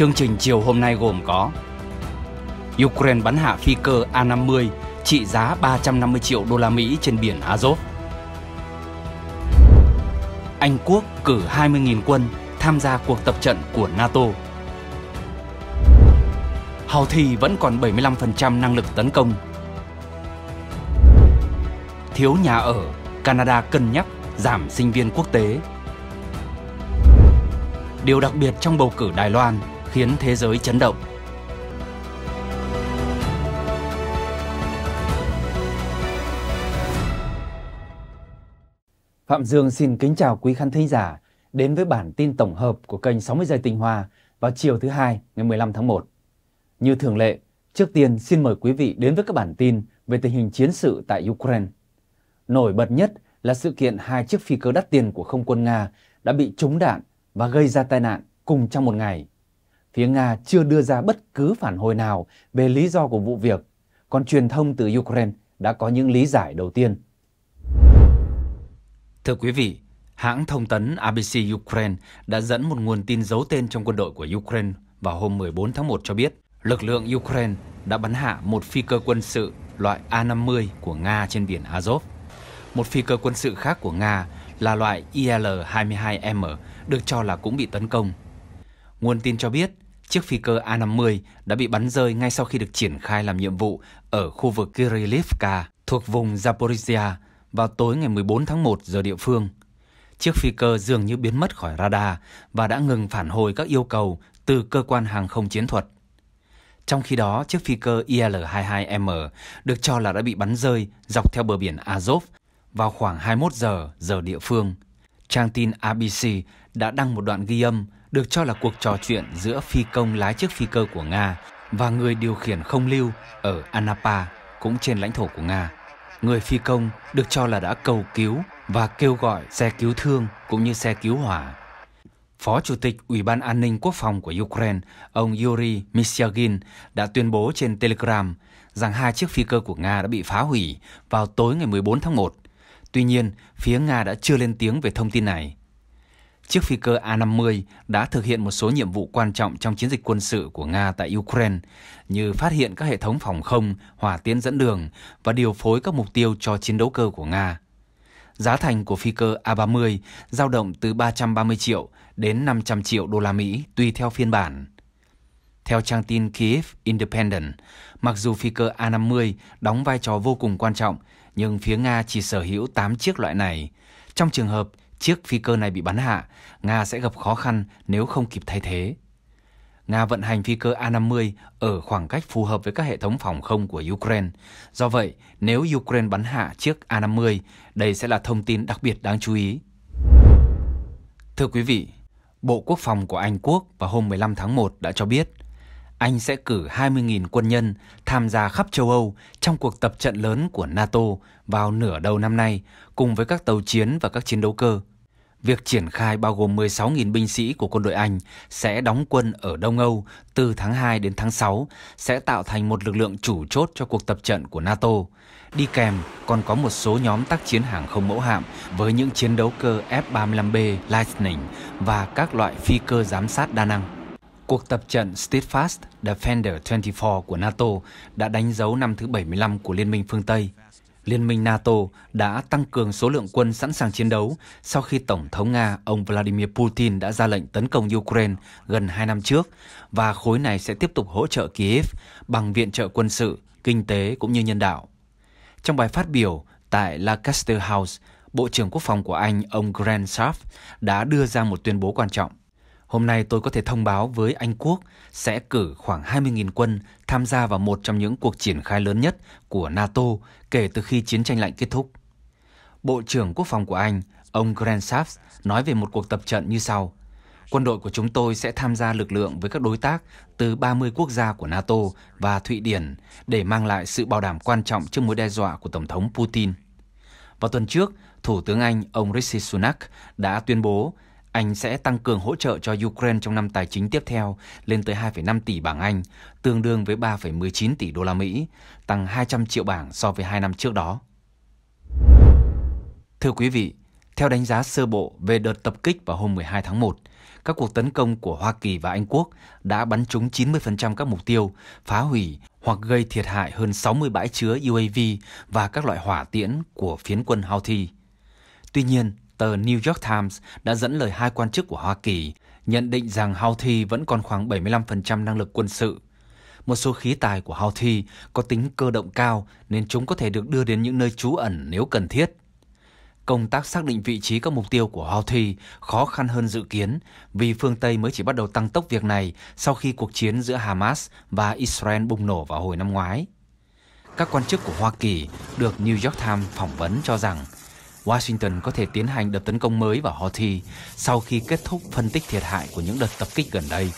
Chương trình chiều hôm nay gồm có Ukraine bắn hạ phi cơ A-50 trị giá 350 triệu đô la Mỹ trên biển Azov. Anh Quốc cử 20.000 quân tham gia cuộc tập trận của NATO. Houthi vẫn còn 75% năng lực tấn công. Thiếu nhà ở, Canada cân nhắc giảm sinh viên quốc tế. Điều đặc biệt trong bầu cử Đài Loan khiến thế giới chấn động. Phạm Dương xin kính chào quý khán thính giả đến với bản tin tổng hợp của kênh 60 giây tinh hoa vào chiều thứ hai ngày 15 tháng 1. Như thường lệ, trước tiên xin mời quý vị đến với các bản tin về tình hình chiến sự tại Ukraine. Nổi bật nhất là sự kiện hai chiếc phi cơ đắt tiền của không quân Nga đã bị trúng đạn và gây ra tai nạn cùng trong một ngày phía Nga chưa đưa ra bất cứ phản hồi nào về lý do của vụ việc, còn truyền thông từ Ukraine đã có những lý giải đầu tiên. Thưa quý vị, hãng thông tấn ABC Ukraine đã dẫn một nguồn tin giấu tên trong quân đội của Ukraine vào hôm 14 tháng 1 cho biết lực lượng Ukraine đã bắn hạ một phi cơ quân sự loại A-50 của Nga trên biển Azov. Một phi cơ quân sự khác của Nga là loại IL-22M được cho là cũng bị tấn công. Nguồn tin cho biết chiếc phi cơ A-50 đã bị bắn rơi ngay sau khi được triển khai làm nhiệm vụ ở khu vực Kirilivka thuộc vùng Zaporizhia vào tối ngày 14 tháng 1 giờ địa phương. Chiếc phi cơ dường như biến mất khỏi radar và đã ngừng phản hồi các yêu cầu từ cơ quan hàng không chiến thuật. Trong khi đó, chiếc phi cơ IL-22M được cho là đã bị bắn rơi dọc theo bờ biển Azov vào khoảng 21 giờ giờ địa phương – Trang tin ABC đã đăng một đoạn ghi âm được cho là cuộc trò chuyện giữa phi công lái chiếc phi cơ của Nga và người điều khiển không lưu ở Anapa cũng trên lãnh thổ của Nga. Người phi công được cho là đã cầu cứu và kêu gọi xe cứu thương cũng như xe cứu hỏa. Phó Chủ tịch Ủy ban An ninh Quốc phòng của Ukraine, ông Yuri Mishagin đã tuyên bố trên Telegram rằng hai chiếc phi cơ của Nga đã bị phá hủy vào tối ngày 14 tháng 1 Tuy nhiên, phía Nga đã chưa lên tiếng về thông tin này. Chiếc phi cơ A-50 đã thực hiện một số nhiệm vụ quan trọng trong chiến dịch quân sự của Nga tại Ukraine, như phát hiện các hệ thống phòng không, hỏa tiễn dẫn đường và điều phối các mục tiêu cho chiến đấu cơ của Nga. Giá thành của phi cơ A-30 dao động từ 330 triệu đến 500 triệu đô la Mỹ tùy theo phiên bản. Theo trang tin Kiev Independent, mặc dù phi cơ A-50 đóng vai trò vô cùng quan trọng nhưng phía Nga chỉ sở hữu 8 chiếc loại này. Trong trường hợp chiếc phi cơ này bị bắn hạ, Nga sẽ gặp khó khăn nếu không kịp thay thế. Nga vận hành phi cơ A-50 ở khoảng cách phù hợp với các hệ thống phòng không của Ukraine. Do vậy, nếu Ukraine bắn hạ chiếc A-50, đây sẽ là thông tin đặc biệt đáng chú ý. Thưa quý vị, Bộ Quốc phòng của Anh Quốc vào hôm 15 tháng 1 đã cho biết anh sẽ cử 20.000 quân nhân tham gia khắp châu Âu trong cuộc tập trận lớn của NATO vào nửa đầu năm nay cùng với các tàu chiến và các chiến đấu cơ. Việc triển khai bao gồm 16.000 binh sĩ của quân đội Anh sẽ đóng quân ở Đông Âu từ tháng 2 đến tháng 6 sẽ tạo thành một lực lượng chủ chốt cho cuộc tập trận của NATO. Đi kèm còn có một số nhóm tác chiến hàng không mẫu hạm với những chiến đấu cơ F-35B Lightning và các loại phi cơ giám sát đa năng. Cuộc tập trận Steadfast Defender 24 của NATO đã đánh dấu năm thứ 75 của Liên minh phương Tây. Liên minh NATO đã tăng cường số lượng quân sẵn sàng chiến đấu sau khi Tổng thống Nga ông Vladimir Putin đã ra lệnh tấn công Ukraine gần 2 năm trước và khối này sẽ tiếp tục hỗ trợ Kiev bằng viện trợ quân sự, kinh tế cũng như nhân đạo. Trong bài phát biểu tại Lancaster House, Bộ trưởng Quốc phòng của Anh ông Grant Sharp đã đưa ra một tuyên bố quan trọng. Hôm nay tôi có thể thông báo với Anh Quốc sẽ cử khoảng 20.000 quân tham gia vào một trong những cuộc triển khai lớn nhất của NATO kể từ khi chiến tranh lạnh kết thúc. Bộ trưởng Quốc phòng của Anh, ông Grant Shapps, nói về một cuộc tập trận như sau. Quân đội của chúng tôi sẽ tham gia lực lượng với các đối tác từ 30 quốc gia của NATO và Thụy Điển để mang lại sự bảo đảm quan trọng trước mối đe dọa của Tổng thống Putin. Vào tuần trước, Thủ tướng Anh ông Rishi Sunak đã tuyên bố anh sẽ tăng cường hỗ trợ cho Ukraine trong năm tài chính tiếp theo lên tới 2,5 tỷ bảng Anh, tương đương với 3,19 tỷ đô la Mỹ, tăng 200 triệu bảng so với hai năm trước đó. Thưa quý vị, theo đánh giá sơ bộ về đợt tập kích vào hôm 12 tháng 1, các cuộc tấn công của Hoa Kỳ và Anh Quốc đã bắn trúng 90% các mục tiêu, phá hủy hoặc gây thiệt hại hơn 60 bãi chứa UAV và các loại hỏa tiễn của phiến quân Houthi. Tuy nhiên, tờ New York Times đã dẫn lời hai quan chức của Hoa Kỳ nhận định rằng Houthi vẫn còn khoảng 75% năng lực quân sự. Một số khí tài của Houthi có tính cơ động cao nên chúng có thể được đưa đến những nơi trú ẩn nếu cần thiết. Công tác xác định vị trí các mục tiêu của Houthi khó khăn hơn dự kiến vì phương Tây mới chỉ bắt đầu tăng tốc việc này sau khi cuộc chiến giữa Hamas và Israel bùng nổ vào hồi năm ngoái. Các quan chức của Hoa Kỳ được New York Times phỏng vấn cho rằng – Washington có thể tiến hành đợt tấn công mới vào Houthi sau khi kết thúc phân tích thiệt hại của những đợt tập kích gần đây.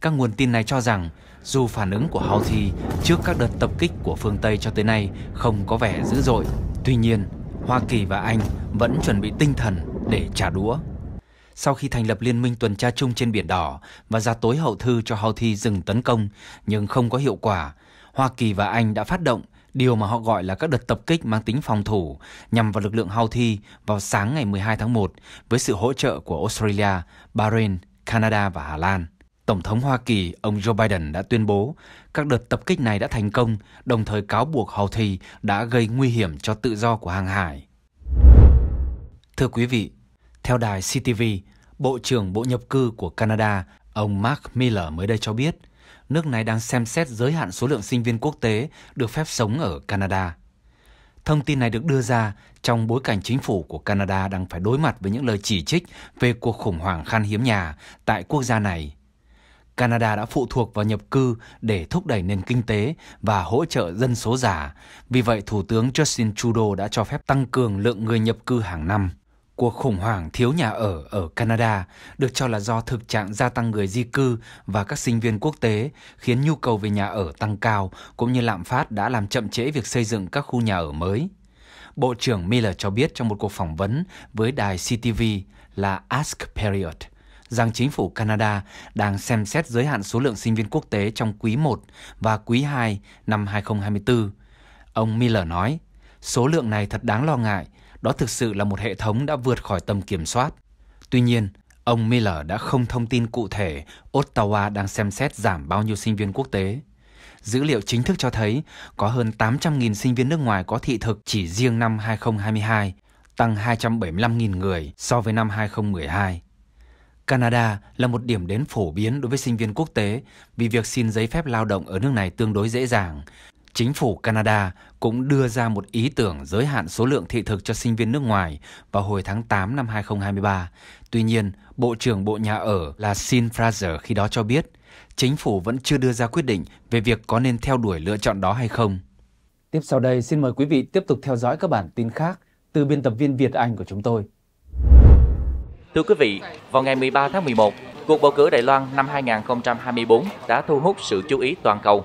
Các nguồn tin này cho rằng dù phản ứng của Houthi trước các đợt tập kích của phương Tây cho tới nay không có vẻ dữ dội, tuy nhiên Hoa Kỳ và Anh vẫn chuẩn bị tinh thần để trả đũa. Sau khi thành lập liên minh tuần tra chung trên biển đỏ và ra tối hậu thư cho Houthi dừng tấn công nhưng không có hiệu quả, Hoa Kỳ và Anh đã phát động điều mà họ gọi là các đợt tập kích mang tính phòng thủ nhằm vào lực lượng Houthi vào sáng ngày 12 tháng 1 với sự hỗ trợ của Australia, Bahrain, Canada và Hà Lan. Tổng thống Hoa Kỳ ông Joe Biden đã tuyên bố các đợt tập kích này đã thành công, đồng thời cáo buộc Houthi đã gây nguy hiểm cho tự do của hàng hải. Thưa quý vị, theo đài CTV, Bộ trưởng Bộ Nhập cư của Canada, ông Mark Miller mới đây cho biết – nước này đang xem xét giới hạn số lượng sinh viên quốc tế được phép sống ở Canada. Thông tin này được đưa ra trong bối cảnh chính phủ của Canada đang phải đối mặt với những lời chỉ trích về cuộc khủng hoảng khan hiếm nhà tại quốc gia này. Canada đã phụ thuộc vào nhập cư để thúc đẩy nền kinh tế và hỗ trợ dân số già. Vì vậy, Thủ tướng Justin Trudeau đã cho phép tăng cường lượng người nhập cư hàng năm. Cuộc khủng hoảng thiếu nhà ở ở Canada được cho là do thực trạng gia tăng người di cư và các sinh viên quốc tế khiến nhu cầu về nhà ở tăng cao cũng như lạm phát đã làm chậm trễ việc xây dựng các khu nhà ở mới. Bộ trưởng Miller cho biết trong một cuộc phỏng vấn với đài CTV là Ask Period rằng chính phủ Canada đang xem xét giới hạn số lượng sinh viên quốc tế trong quý 1 và quý 2 năm 2024. Ông Miller nói, số lượng này thật đáng lo ngại đó thực sự là một hệ thống đã vượt khỏi tầm kiểm soát. Tuy nhiên, ông Miller đã không thông tin cụ thể Ottawa đang xem xét giảm bao nhiêu sinh viên quốc tế. Dữ liệu chính thức cho thấy có hơn 800.000 sinh viên nước ngoài có thị thực chỉ riêng năm 2022, tăng 275.000 người so với năm 2012. Canada là một điểm đến phổ biến đối với sinh viên quốc tế vì việc xin giấy phép lao động ở nước này tương đối dễ dàng, Chính phủ Canada cũng đưa ra một ý tưởng giới hạn số lượng thị thực cho sinh viên nước ngoài vào hồi tháng 8 năm 2023. Tuy nhiên, Bộ trưởng Bộ Nhà ở là Sin Fraser khi đó cho biết, chính phủ vẫn chưa đưa ra quyết định về việc có nên theo đuổi lựa chọn đó hay không. Tiếp sau đây, xin mời quý vị tiếp tục theo dõi các bản tin khác từ biên tập viên Việt Anh của chúng tôi. Thưa quý vị, vào ngày 13 tháng 11, cuộc bầu cử Đài Loan năm 2024 đã thu hút sự chú ý toàn cầu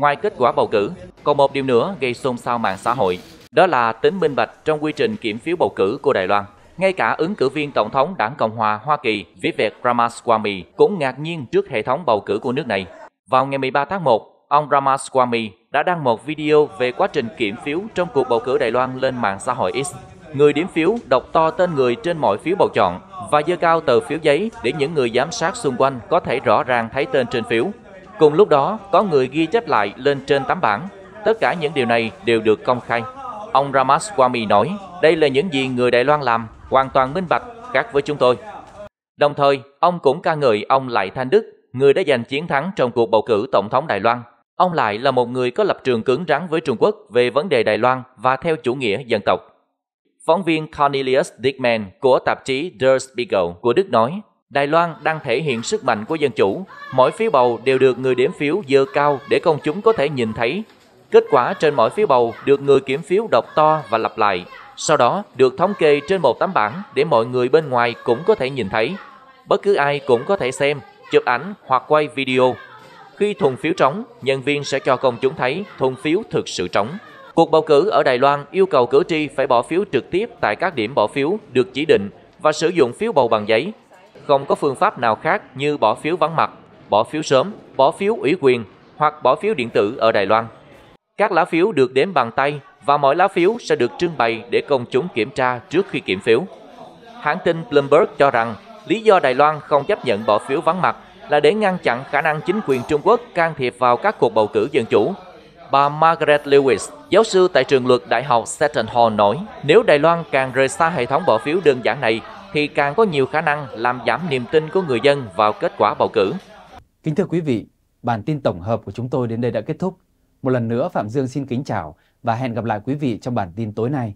Ngoài kết quả bầu cử, còn một điều nữa gây xôn xao mạng xã hội, đó là tính minh bạch trong quy trình kiểm phiếu bầu cử của Đài Loan. Ngay cả ứng cử viên tổng thống đảng Cộng hòa Hoa Kỳ Vivek Ramaswamy cũng ngạc nhiên trước hệ thống bầu cử của nước này. Vào ngày 13 tháng 1, ông Ramaswamy đã đăng một video về quá trình kiểm phiếu trong cuộc bầu cử Đài Loan lên mạng xã hội X. Người điểm phiếu đọc to tên người trên mọi phiếu bầu chọn và dơ cao tờ phiếu giấy để những người giám sát xung quanh có thể rõ ràng thấy tên trên phiếu. Cùng lúc đó, có người ghi chép lại lên trên tấm bảng. Tất cả những điều này đều được công khai. Ông Ramaswamy nói, đây là những gì người Đài Loan làm, hoàn toàn minh bạch, khác với chúng tôi. Đồng thời, ông cũng ca ngợi ông Lại Thanh Đức, người đã giành chiến thắng trong cuộc bầu cử Tổng thống Đài Loan. Ông Lại là một người có lập trường cứng rắn với Trung Quốc về vấn đề Đài Loan và theo chủ nghĩa dân tộc. Phóng viên Cornelius Dickman của tạp chí Der Spiegel của Đức nói, Đài Loan đang thể hiện sức mạnh của dân chủ, mỗi phiếu bầu đều được người điểm phiếu dơ cao để công chúng có thể nhìn thấy. Kết quả trên mỗi phiếu bầu được người kiểm phiếu đọc to và lặp lại, sau đó được thống kê trên một tấm bảng để mọi người bên ngoài cũng có thể nhìn thấy. Bất cứ ai cũng có thể xem, chụp ảnh hoặc quay video. Khi thùng phiếu trống, nhân viên sẽ cho công chúng thấy thùng phiếu thực sự trống. Cuộc bầu cử ở Đài Loan yêu cầu cử tri phải bỏ phiếu trực tiếp tại các điểm bỏ phiếu được chỉ định và sử dụng phiếu bầu bằng giấy không có phương pháp nào khác như bỏ phiếu vắng mặt, bỏ phiếu sớm, bỏ phiếu ủy quyền hoặc bỏ phiếu điện tử ở Đài Loan. Các lá phiếu được đếm bằng tay và mỗi lá phiếu sẽ được trưng bày để công chúng kiểm tra trước khi kiểm phiếu. Hãng tin Bloomberg cho rằng lý do Đài Loan không chấp nhận bỏ phiếu vắng mặt là để ngăn chặn khả năng chính quyền Trung Quốc can thiệp vào các cuộc bầu cử dân chủ. Bà Margaret Lewis, giáo sư tại trường luật Đại học Seton Hall nói, nếu Đài Loan càng rời xa hệ thống bỏ phiếu đơn giản này thì càng có nhiều khả năng làm giảm niềm tin của người dân vào kết quả bầu cử. Kính thưa quý vị, bản tin tổng hợp của chúng tôi đến đây đã kết thúc. Một lần nữa Phạm Dương xin kính chào và hẹn gặp lại quý vị trong bản tin tối nay.